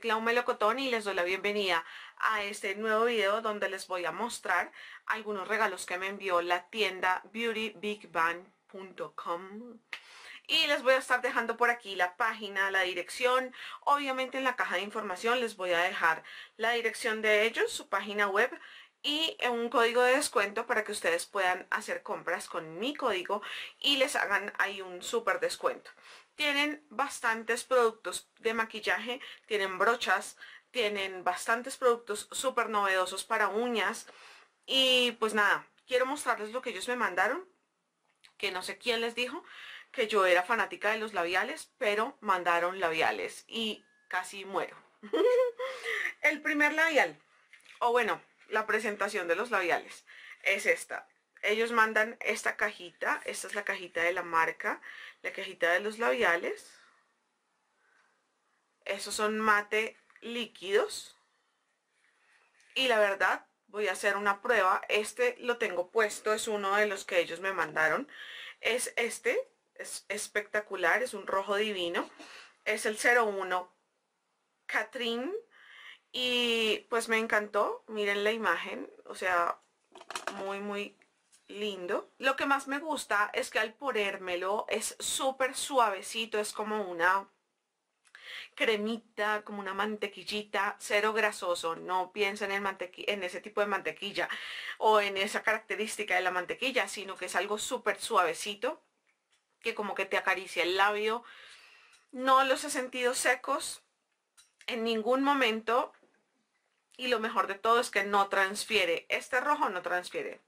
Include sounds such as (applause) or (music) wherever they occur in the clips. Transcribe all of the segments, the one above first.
Clau Melocotón y les doy la bienvenida a este nuevo video donde les voy a mostrar algunos regalos que me envió la tienda BeautyBigBang.com y les voy a estar dejando por aquí la página, la dirección, obviamente en la caja de información les voy a dejar la dirección de ellos, su página web y un código de descuento para que ustedes puedan hacer compras con mi código y les hagan ahí un super descuento tienen bastantes productos de maquillaje, tienen brochas, tienen bastantes productos súper novedosos para uñas y pues nada, quiero mostrarles lo que ellos me mandaron, que no sé quién les dijo que yo era fanática de los labiales, pero mandaron labiales y casi muero. (laughs) El primer labial, o bueno, la presentación de los labiales, es esta ellos mandan esta cajita, esta es la cajita de la marca, la cajita de los labiales. Esos son mate líquidos. Y la verdad, voy a hacer una prueba. Este lo tengo puesto, es uno de los que ellos me mandaron. Es este, es espectacular, es un rojo divino. Es el 01 Catrín. Y pues me encantó, miren la imagen, o sea, muy, muy lindo. Lo que más me gusta es que al ponérmelo es súper suavecito, es como una cremita, como una mantequillita, cero grasoso. No piensa en, en ese tipo de mantequilla o en esa característica de la mantequilla, sino que es algo súper suavecito, que como que te acaricia el labio. No los he sentido secos en ningún momento. Y lo mejor de todo es que no transfiere. Este rojo no transfiere.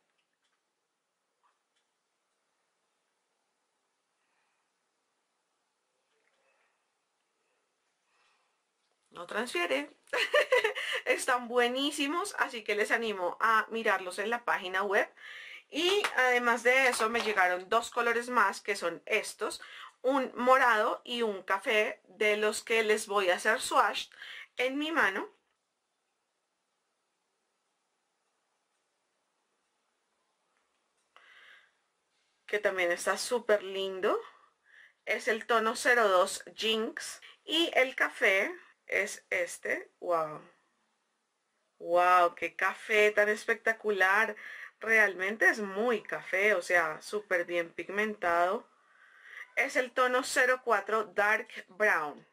no transfiere. (laughs) Están buenísimos, así que les animo a mirarlos en la página web. Y además de eso me llegaron dos colores más que son estos, un morado y un café de los que les voy a hacer swatch en mi mano. Que también está súper lindo. Es el tono 02 Jinx y el café es este. ¡Wow! ¡Wow! ¡Qué café tan espectacular! Realmente es muy café, o sea, súper bien pigmentado. Es el tono 04 Dark Brown.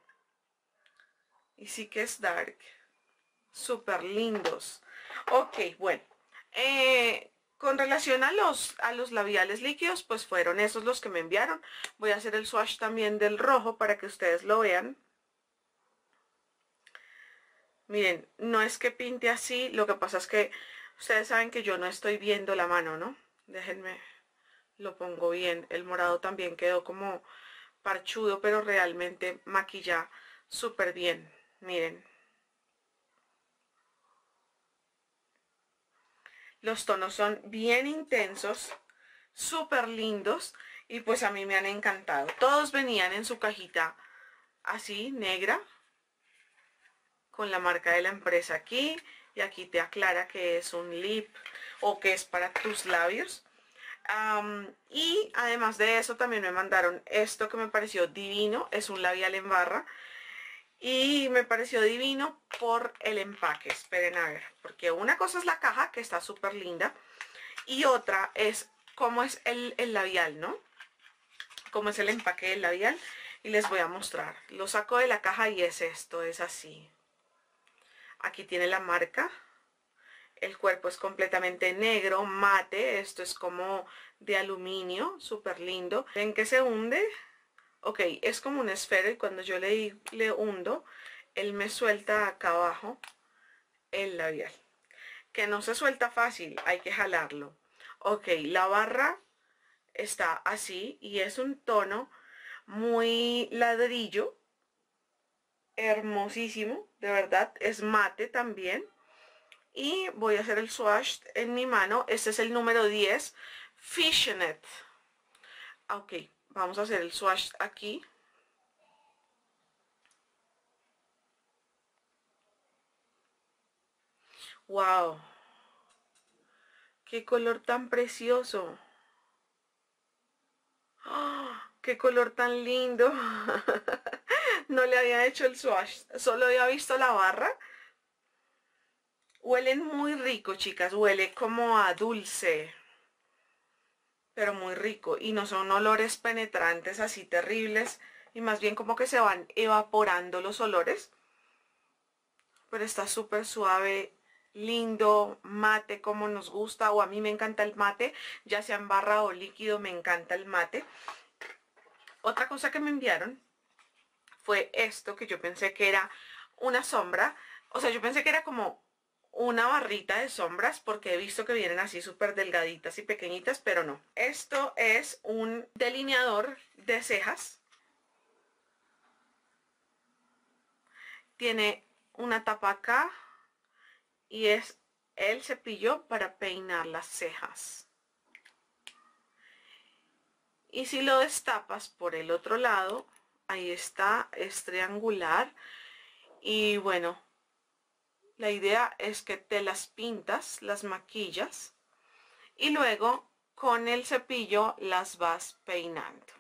Y sí que es dark. Súper lindos. Ok, bueno. Eh, con relación a los, a los labiales líquidos, pues fueron esos los que me enviaron. Voy a hacer el swatch también del rojo para que ustedes lo vean. Miren, no es que pinte así, lo que pasa es que ustedes saben que yo no estoy viendo la mano, ¿no? Déjenme, lo pongo bien. El morado también quedó como parchudo, pero realmente maquilla súper bien. Miren. Los tonos son bien intensos, súper lindos y pues a mí me han encantado. Todos venían en su cajita así, negra, con la marca de la empresa aquí y aquí te aclara que es un lip o que es para tus labios y además de eso también me mandaron esto que me pareció divino es un labial en barra y me pareció divino por el empaque esperen a ver porque una cosa es la caja que está súper linda y otra es cómo es el, el labial no cómo es el empaque del labial y les voy a mostrar lo saco de la caja y es esto es así Aquí tiene la marca. El cuerpo es completamente negro, mate. Esto es como de aluminio, súper lindo. ¿Ven que se hunde? Ok, es como una esfera y cuando yo le, le hundo, él me suelta acá abajo el labial. Que no se suelta fácil, hay que jalarlo. Ok, la barra está así y es un tono muy ladrillo hermosísimo, de verdad, es mate también. Y voy a hacer el swatch en mi mano, este es el número 10, Fishnet. Ah, ok, vamos a hacer el swatch aquí. ¡Wow! ¡Qué color tan precioso! ¡Ah! ¡Qué color tan lindo! (laughs) no le había hecho el swatch, solo había visto la barra. Huelen muy rico, chicas, huele como a dulce, pero muy rico. Y no son olores penetrantes así terribles, y más bien como que se van evaporando los olores. Pero está súper suave, lindo, mate como nos gusta, o a mí me encanta el mate, ya sea en barra o líquido, me encanta el mate. Otra cosa que me enviaron fue esto que yo pensé que era una sombra. O sea, yo pensé que era como una barrita de sombras porque he visto que vienen así súper delgaditas y pequeñitas, pero no. Esto es un delineador de cejas. Tiene una tapa acá y es el cepillo para peinar las cejas. Y si lo destapas por el otro lado, ahí está, es triangular y bueno, la idea es que te las pintas, las maquillas y luego con el cepillo las vas peinando.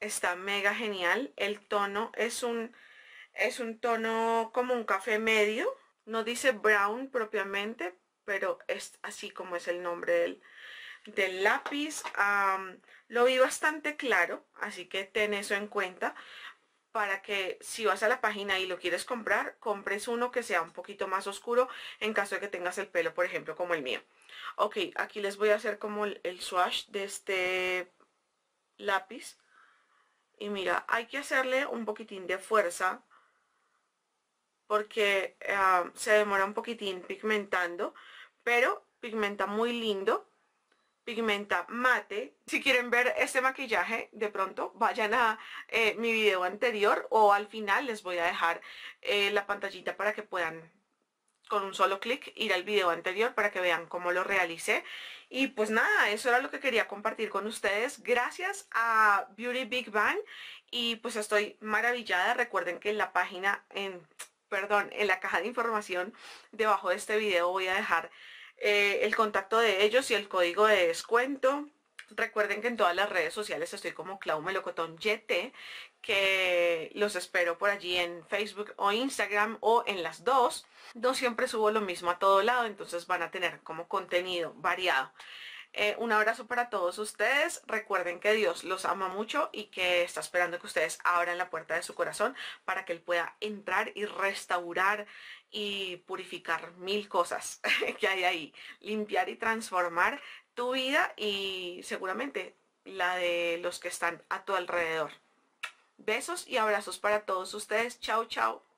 Está mega genial, el tono es un, es un tono como un café medio, no dice brown propiamente, pero es así como es el nombre del, del lápiz. lo vi bastante claro, así que ten eso en cuenta para que si vas a la página y lo quieres comprar, compres uno que sea un poquito más oscuro en caso de que tengas el pelo, por ejemplo, como el mío. Ok, aquí les voy a hacer como el, swatch de este lápiz. Y mira, hay que hacerle un poquitín de fuerza porque ah, se demora un poquitín pigmentando, pero pigmenta muy lindo pigmenta mate. Si quieren ver este maquillaje de pronto, vayan a eh, mi video anterior o al final les voy a dejar eh, la pantallita para que puedan con un solo clic ir al video anterior para que vean cómo lo realicé. Y pues nada, eso era lo que quería compartir con ustedes. Gracias a Beauty Big Bang y pues estoy maravillada. Recuerden que en la página, en, perdón, en la caja de información debajo de este video voy a dejar eh, el contacto de ellos y el código de descuento. Recuerden que en todas las redes sociales estoy como Clau Melocotón YT, que los espero por allí en Facebook o Instagram o en las dos. No siempre subo lo mismo a todo lado, entonces van a tener como contenido variado. Eh, un abrazo para todos ustedes. Recuerden que Dios los ama mucho y que está esperando que ustedes abran la puerta de su corazón para que Él pueda entrar y restaurar y purificar mil cosas (laughs) que hay ahí. Limpiar y transformar tu vida y seguramente la de los que están a tu alrededor. Besos y abrazos para todos ustedes. Chao, chao.